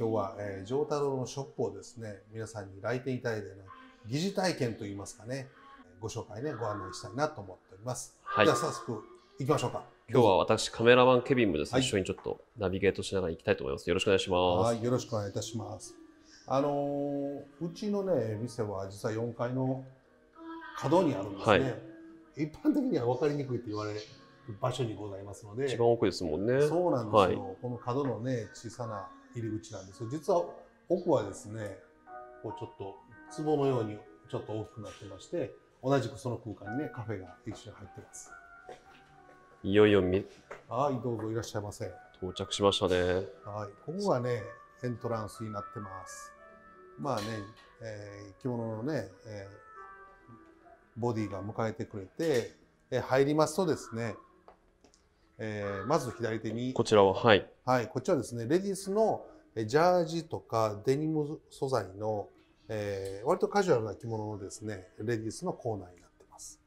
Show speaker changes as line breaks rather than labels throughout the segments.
今日は、えー、上太郎のショップをですね、皆さんに来店いただいてね、疑似体験といいますかね、ご紹介ね、ご案内したいなと思っております。はい、じゃあ早速行きましょうか。
今日は私、カメラマンケビンもですね、はい、一緒にちょっとナビゲートしながら行きたいと思います。よろしくお願いします。はい、
よろしくお願いいたします。あのー、うちのね、店は実は4階の角にあるんですね。はい、一般的には分かりにくいって言われる場所にございますので。一番
奥ですもんね。そうなんですよ。
はい、この角のね、小さな入り口なんですよ実は奥はですね、こうちょっと壺のようにちょっと大きくなってまして、同じくその空間にね、カフェが一緒に入ってます。
いよいよみ、
はい、どうぞいらっしゃいませ。
到着しましたね。はい、
ここがね、エントランスになってます。まあね、えー、着物のね、えー、ボディが迎えてくれて、えー、入りますとですね、えー、まず左手にこ
ちらははい、
はい、こちらですねレディースのジャージとかデニム素材の、えー、割とカジュアルな着物のですねレディースのコーナーになってます、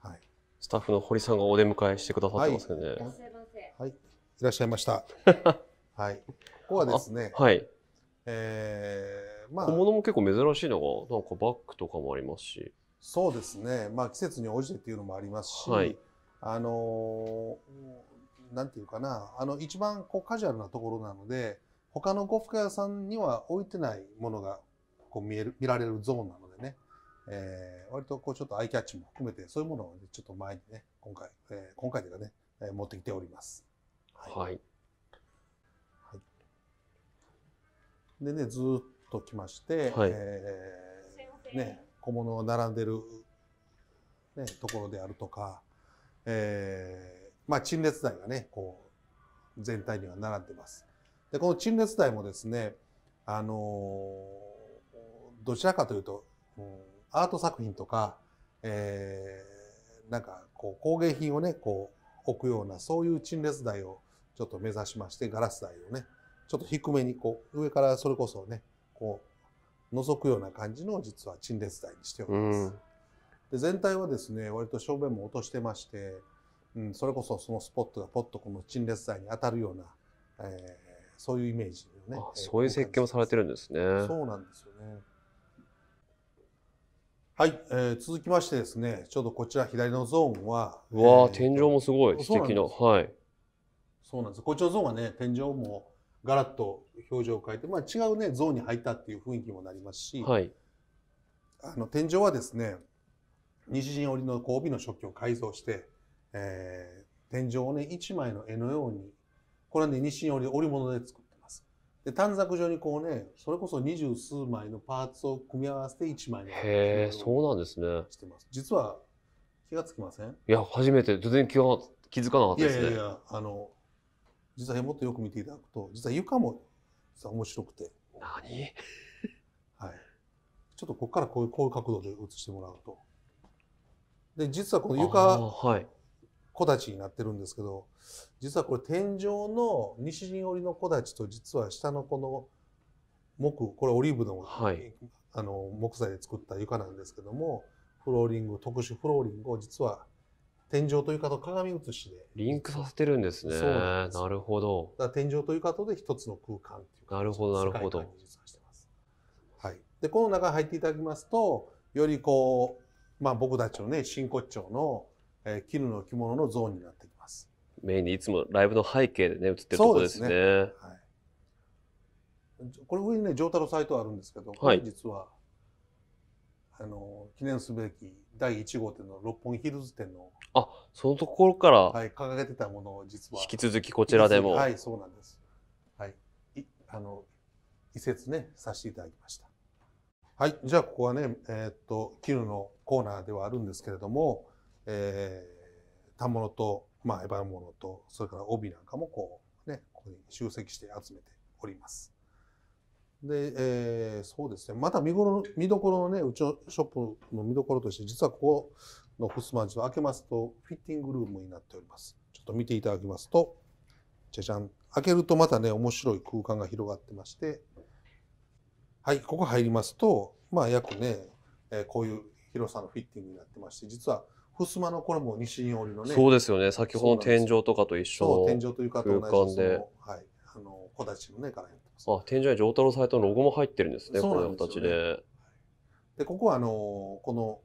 はい、スタッフの堀さんがお出迎えしてくださってますけね、い、らっし
ゃいまはい、いらっしゃいました はいここはですねはいえー、まあ小物も結構
珍しいのがなんかバッグとかもありますし
そうですねまあ季節に応じてっていうのもありますし、はい、あのーなんていうかな、あの、一番こうカジュアルなところなので、他の呉服屋さんには置いてないものがこう見える見られるゾーンなのでね、えー、割とこうちょっとアイキャッチも含めてそういうものを、ね、ちょっと前にね今回、えー、今回というかね、えー、持ってきております。はい、はい、はい、でねずっと来まして、はい、えー、ね、小物が並んでる、ね、ところであるとか、えーまあ、陳列台がね、こう、全体には並んでます。で、この陳列台もですね、あのー、どちらかというと、うん、アート作品とか、えー、なんか、こう、工芸品をね、こう、置くような、そういう陳列台をちょっと目指しまして、ガラス台をね、ちょっと低めに、こう、上からそれこそね、こう、覗くような感じの、実は陳列台にしております。うん、で全体はですね、割と正面も落としてまして、うん、それこそそのスポットがポッとこの陳列材に当たるような、えー、そういうイメージをねそういう
設計をされてるんですねそ
うなんですよねはい、えー、続きましてですねちょうどこちら左のゾーンはうわ、えー、天井もすごい素敵なはいそうなんですこっちのゾーンはね天井もガラッと表情を変えて、まあ、違うねゾーンに入ったっていう雰囲気もなりますし、はい、あの天井はですね西陣織の帯の食器を改造してえー、天井をね、一枚の絵のように、これはね、西に織織物で作ってます。で、短冊状にこうね、それこそ二十数枚のパーツを組み合わせて一枚のへ
え、そうなんですね。してます。
実は、気がつきませんい
や、初めて、全然気が気づかなかったですね。いやい
やあの、実はもっとよく見ていただくと、実は床も、実は面白くて。何はい。ちょっとここからこういうこういう角度で映してもらうと。で、実はこの床、はい、木立になってるんですけど実はこれ天井の西陣織の木立と実は下のこの木これオリーブのはい、あの木材で作った床なんですけどもフローリング特殊フローリングを実は天井と床と鏡写しで
リンクさせてるんですねななるほど
だ天井と床とで一つの空間って
いうなるほどなるほど
はいでこの中入っていただきますとよりこうまあ僕たちのね真骨頂のえー、絹の着物のゾーンになってきま
す。メインにいつもライブの背景でね、映ってるところですね。すねはい、
これ上にね、上太郎サイトあるんですけど、はい、実は、あの、記念すべき第1号店の六本木ヒルズ店の。あ、そのところから。はい、掲げてたものを実は。引き続きこちらでも。はい、そうなんです。はい。いあの、移設ね、させていただきました。はい、じゃあここはね、えー、っと、絹のコーナーではあるんですけれども、えー、反物と、まあ、エヴァ物と、それから帯なんかもこう、ね、ここに集積して集めております。で、えー、そうですね。また見頃、見どころのね、うちのショップの見どころとして、実はここの襖地を開けますと、フィッティングルームになっております。ちょっと見ていただきますと、じゃじゃん。開けるとまたね、面白い空間が広がってまして、はい、ここ入りますと、まあ約ね、えー、こういう広さのフィッティングになってまして、実は襖のこれも西に織りのね。そうですよね。先ほどの天井とかと一緒の天井というか空間で。はい。あの、小太刀のね、からやっ
てます。あ、天井に上太郎さんとのロゴも入ってるんですね、この形で。
で、ここはあの、この、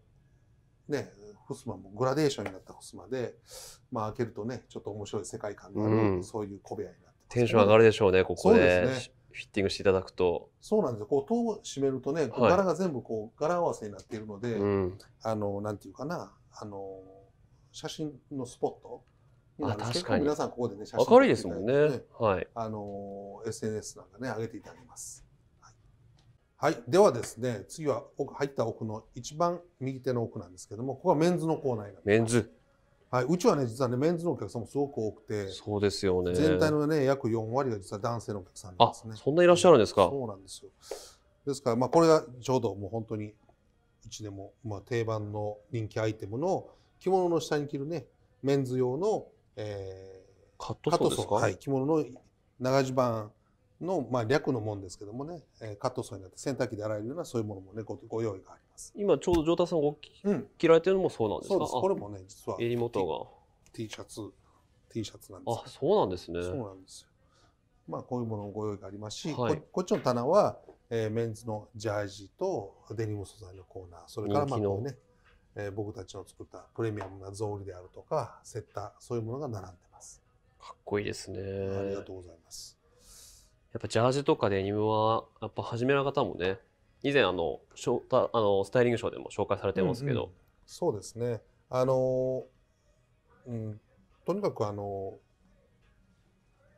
ね、襖もグラデーションになった襖で、まあ開けるとね、ちょっと面白い世界観のある、うん、そういう小部屋になって、ね、テンション上がるでしょうね、ここで。
フィッティングしていただく
と。そうなんですよ。こう、戸を閉めるとね、柄が全部こう、柄合わせになっているので、うん、あの、なんていうかな、あの写真のスポットなんですけど皆さんここでね写真明るいですもんね、はい、あの SNS なんかね上げていただきます、はい、ではですね次は奥入った奥の一番右手の奥なんですけどもここはメンズのコーナーになりますメンズはい、うちはね実はねメンズのお客さんもすごく多くて
そうですよね全体
のね約四割が実は男性のお客さんで
すねそんないらっしゃるんですか、
そうなんですよですからまあこれがちょうどもう本当にうちでも、まあ、定番の人気アイテムの着物の下に着るねメンズ用の、えー、カットソーですか、はい、着物の長襦袢の、まあ、略のもんですけどもね、えー、カットソーになって洗濯機で洗えるようなそういうものもねごご用意があります
今ちょうど城田さんが
着られてるのもそうなんですか、うん、これもね実は襟元が T, T シャツ T シ
ャツなんですあそうなんですねそうな
んですよまあこういうものもご用意がありますし、はい、ここっちの棚はえー、メンズのジャージとデニム素材のコーナーそれからまあこうね、えー、僕たちの作ったプレミアムな草履であるとかセッターそういうものが並んでます
かっこいいですねありがとうございますやっぱジャージとかデニムはやっぱ初めの方もね以前あのショーあのスタイリングショーでも紹介されてますけど、うんう
ん、そうですねあの、うん、とにかくあの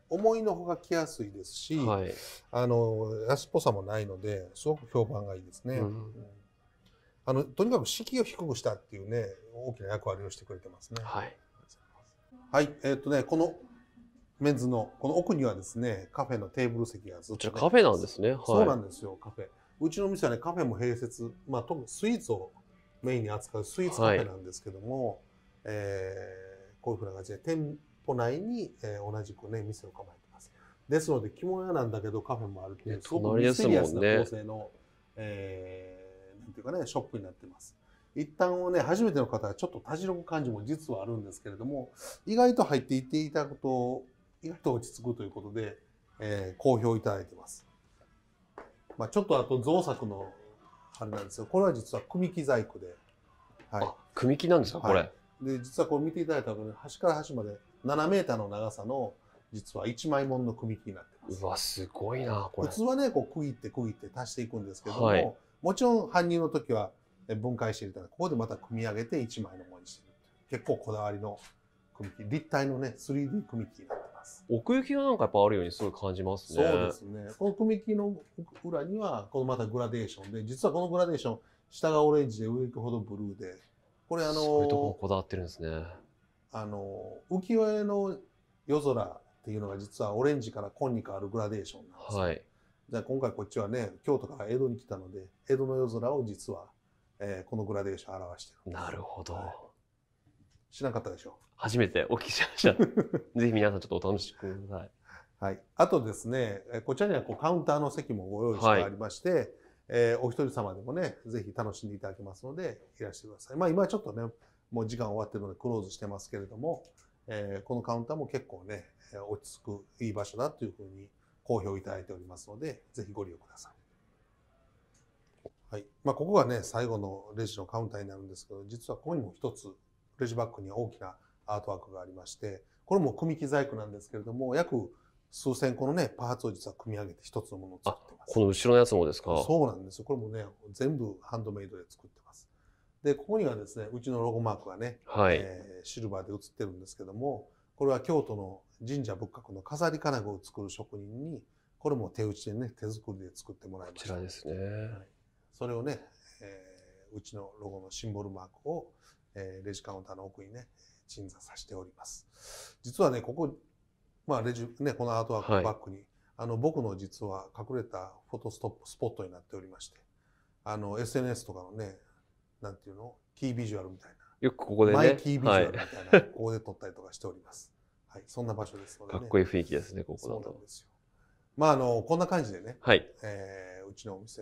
思いのほか来やすいですし、はい、あの安っぽさもないのですごく評判がいいですね。うん、あのとにかく敷を低くしたっていうね大きな役割をしてくれてますね。はい、はい、えー、っとねこのメンズのこの奥にはですねカフェのテーブル席がずっと、ね、カフェなんですね、はい、そうなんですよカフェうちの店はねカフェも併設、まあ、特にスイーツをメインに扱うスイーツカフェなんですけども、はい、えー、こういうふうな感じで天都内に、えー、同じくね、店を構えてます。ですので、着物屋なんだけどカフェもあるという、すごくミステリアスな構成の、ね、えー、なんていうかね、ショップになってます。一旦をね、初めての方はちょっとたじろぐ感じも実はあるんですけれども、意外と入っていっていただくと、意外と落ち着くということで、えー、好評いただいてます。まあ、ちょっとあと造作のあれなんですよ。これは実は組木細工で。はい。組木なんですか、はい、これ。で、実はこれ見ていただいたら、ね、端から端まで7メーターの長さの実は一枚もんの組み木になってます。うわ、すごいな、これ。普通はね、こう区切って区切って足していくんですけども、はい、もちろん搬入の時は分解していたら、ここでまた組み上げて一枚のものにしてる。結構こだわりの組み木、立体のね、3D 組み木になってま
す。奥行きがなんかやっぱあるようにすごい感じますね。そうですね。
この組み木の裏には、このまたグラデーションで、実はこのグラデーション、下がオレンジで上行くほどブルーで、これあのー、そういうとこ
こだわってるんですね。
あの浮世絵の夜空っていうのが実はオレンジから紺に変わるグラデーションなんです、はい、じゃあ今回こっちはね京都から江戸に来たので江戸の夜空を実は、えー、このグラデーション表してるなるほど、はい、知らなかったでしょう
初めてお聞きしました ぜひ皆さんちょっとお楽しみくださいはい、
あとですねこちらにはこうカウンターの席もご用意してありまして、はい、えー、お一人様でもねぜひ楽しんでいただけますのでいらしてくださいまあ今ちょっとねもう時間終わってるのでクローズしてますけれども、えー、このカウンターも結構ね、落ち着くいい場所だというふうに好評いただいておりますので、ぜひご利用ください。はい。まあ、ここがね、最後のレジのカウンターになるんですけど、実はここにも一つ、レジバッグに大きなアートワークがありまして、これも組木細工なんですけれども、約数千個のね、パーツを実は組み上げて一つのものを作ってます。
この後ろのやつもですかそうな
んですよ。これもね、全部ハンドメイドで作ってます。でここにはですねうちのロゴマークがね、はい、えー、シルバーで写ってるんですけどもこれは京都の神社仏閣の飾り金具を作る職人にこれも手打ちでね手作りで作ってもらいましたこちらですね、はい、それをね、えー、うちのロゴのシンボルマークを、えー、レジカウンターの奥にね鎮座させております実はねここ、まあレジね、このアートワークのバックに、はい、あの僕の実は隠れたフォトストップスポットになっておりましてあの SNS とかのねなんていうのキービジュアルみたいなよくここでねマイキービジュアルみたいな、はい、ここで撮ったりとかしておりますはいそんな場所ですので、ね、かっこいい雰囲気ですねここだとそうなんですよまああのこんな感じでね、はいえー、うちのお店、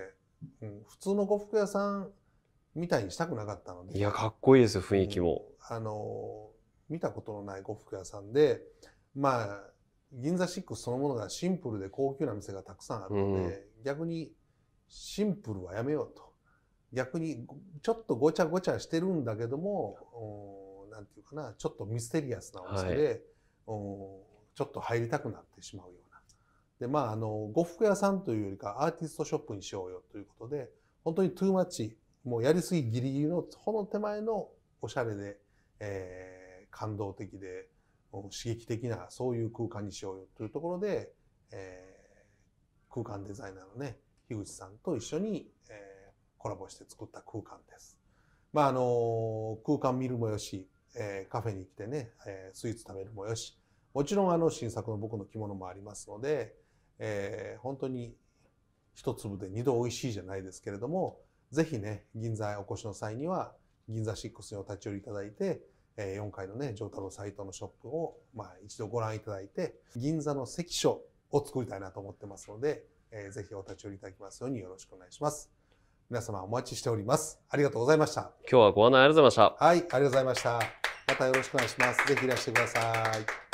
うん、普通の呉服屋さんみたいにしたくなかったので
いやかっこいいですよ雰囲気も、
うん、あの見たことのない呉服屋さんでまあ銀座6そのものがシンプルで高級な店がたくさんあるので、うん、逆にシンプルはやめようと逆にちょっとごちゃごちゃしてるんだけども何て言うかなちょっとミステリアスなお店で、はい、おちょっと入りたくなってしまうような。でまああの呉服屋さんというよりかアーティストショップにしようよということで本当にトゥーマッチもうやりすぎギリギリのほの手前のおしゃれで、えー、感動的で刺激的なそういう空間にしようよというところで、えー、空間デザイナーのね樋口さんと一緒に、えーコラボして作った空間です。まあ、あの、空間見るもよし、えー、カフェに来てね、えー、スイーツ食べるもよし、もちろんあの新作の僕の着物もありますので、えー、本当に一粒で二度美味しいじゃないですけれども、ぜひね、銀座へお越しの際には、銀座6にお立ち寄りいただいて、えー、4階のね、城太郎斎藤のショップを、まあ、一度ご覧いただいて、銀座の関所を作りたいなと思ってますので、えー、ぜひお立ち寄りいただきますようによろしくお願いします。皆様お待ちしております。ありがとうございました。今日は
ご案内ありがとうございまし
た。はい、ありがとうございました。またよろしくお願いします。ぜひいらしてください。